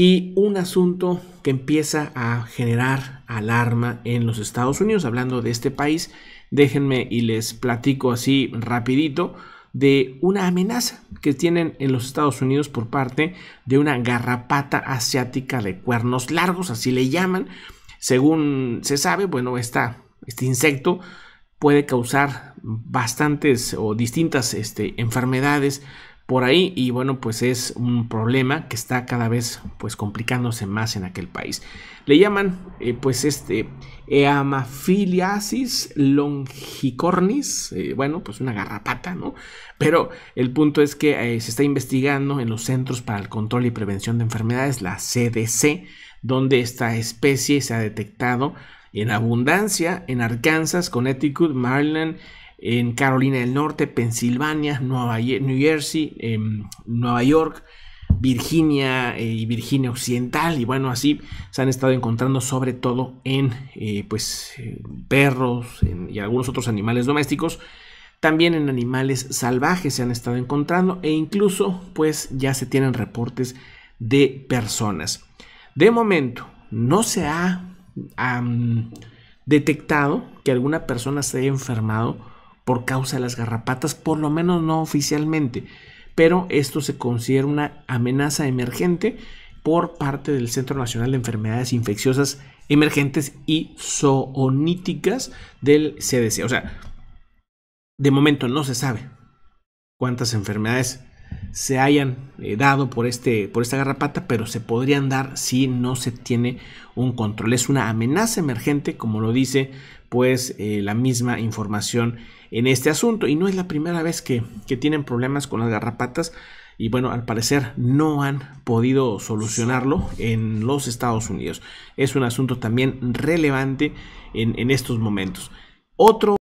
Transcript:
y un asunto que empieza a generar alarma en los Estados Unidos. Hablando de este país, déjenme y les platico así rapidito de una amenaza que tienen en los Estados Unidos por parte de una garrapata asiática de cuernos largos, así le llaman. Según se sabe, bueno, está este insecto puede causar bastantes o distintas este, enfermedades por ahí y bueno pues es un problema que está cada vez pues complicándose más en aquel país le llaman eh, pues este eamafiliasis longicornis eh, bueno pues una garrapata no pero el punto es que eh, se está investigando en los centros para el control y prevención de enfermedades la CDC donde esta especie se ha detectado en abundancia en Arkansas, Connecticut, Maryland, en Carolina del Norte, Pensilvania, Nueva, New Jersey, em, Nueva York, Virginia eh, y Virginia Occidental y bueno así se han estado encontrando sobre todo en eh, pues perros y algunos otros animales domésticos también en animales salvajes se han estado encontrando e incluso pues ya se tienen reportes de personas de momento no se ha detectado que alguna persona se haya enfermado por causa de las garrapatas, por lo menos no oficialmente, pero esto se considera una amenaza emergente por parte del Centro Nacional de Enfermedades Infecciosas Emergentes y Zooníticas del CDC. O sea, de momento no se sabe cuántas enfermedades se hayan eh, dado por, este, por esta garrapata, pero se podrían dar si no se tiene un control. Es una amenaza emergente, como lo dice pues eh, la misma información en este asunto. Y no es la primera vez que, tienen problemas con las garrapatas y bueno, al parecer no han podido solucionarlo en los Estados Unidos. Es un asunto también relevante en, en estos momentos. Otro